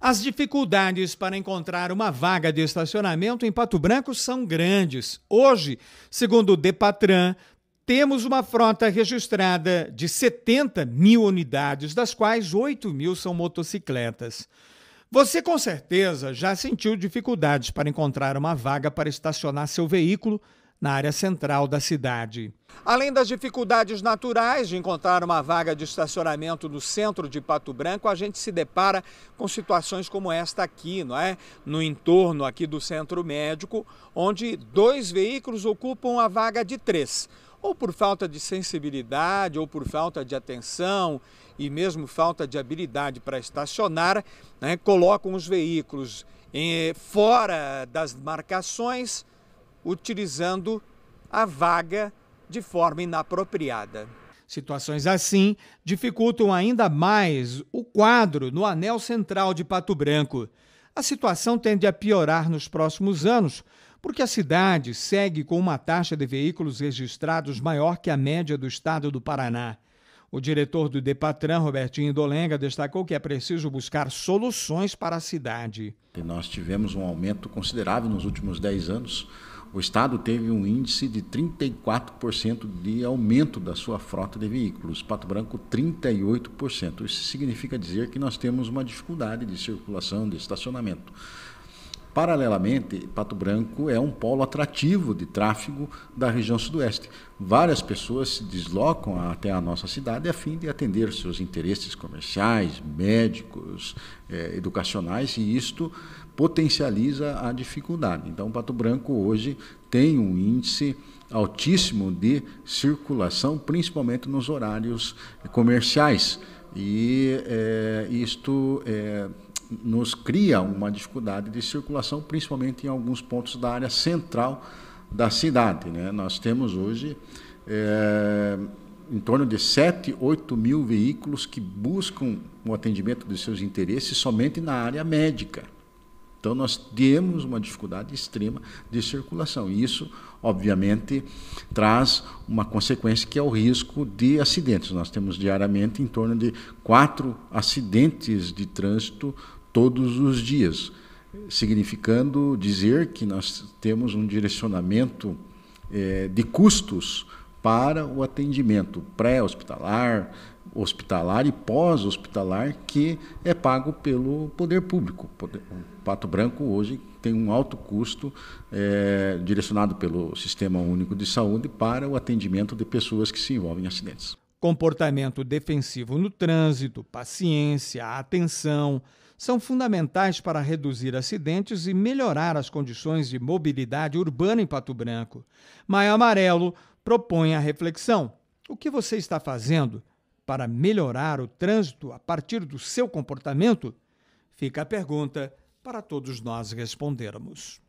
As dificuldades para encontrar uma vaga de estacionamento em Pato Branco são grandes. Hoje, segundo o Depatran, temos uma frota registrada de 70 mil unidades, das quais 8 mil são motocicletas. Você com certeza já sentiu dificuldades para encontrar uma vaga para estacionar seu veículo na área central da cidade. Além das dificuldades naturais de encontrar uma vaga de estacionamento no centro de Pato Branco, a gente se depara com situações como esta aqui, não é? No entorno aqui do centro médico, onde dois veículos ocupam a vaga de três ou por falta de sensibilidade, ou por falta de atenção e mesmo falta de habilidade para estacionar, né, colocam os veículos em, eh, fora das marcações utilizando a vaga de forma inapropriada. Situações assim dificultam ainda mais o quadro no anel central de Pato Branco. A situação tende a piorar nos próximos anos, porque a cidade segue com uma taxa de veículos registrados maior que a média do estado do Paraná. O diretor do Depatran, Robertinho Dolenga, destacou que é preciso buscar soluções para a cidade. Nós tivemos um aumento considerável nos últimos 10 anos o Estado teve um índice de 34% de aumento da sua frota de veículos, Pato Branco 38%. Isso significa dizer que nós temos uma dificuldade de circulação, de estacionamento. Paralelamente, Pato Branco é um polo atrativo de tráfego da região sudoeste. Várias pessoas se deslocam até a nossa cidade a fim de atender seus interesses comerciais, médicos, eh, educacionais, e isto potencializa a dificuldade. Então, Pato Branco hoje tem um índice altíssimo de circulação, principalmente nos horários comerciais. E eh, isto. Eh, nos cria uma dificuldade de circulação, principalmente em alguns pontos da área central da cidade. Né? Nós temos hoje é, em torno de 7, 8 mil veículos que buscam o atendimento dos seus interesses somente na área médica. Então, nós temos uma dificuldade extrema de circulação. E isso, obviamente, traz uma consequência que é o risco de acidentes. Nós temos diariamente em torno de quatro acidentes de trânsito todos os dias, significando dizer que nós temos um direcionamento é, de custos para o atendimento pré-hospitalar, hospitalar e pós-hospitalar que é pago pelo poder público. O Pato Branco hoje tem um alto custo é, direcionado pelo Sistema Único de Saúde para o atendimento de pessoas que se envolvem em acidentes. Comportamento defensivo no trânsito, paciência, atenção são fundamentais para reduzir acidentes e melhorar as condições de mobilidade urbana em Pato Branco. Maio Amarelo propõe a reflexão: o que você está fazendo para melhorar o trânsito a partir do seu comportamento? Fica a pergunta para todos nós respondermos.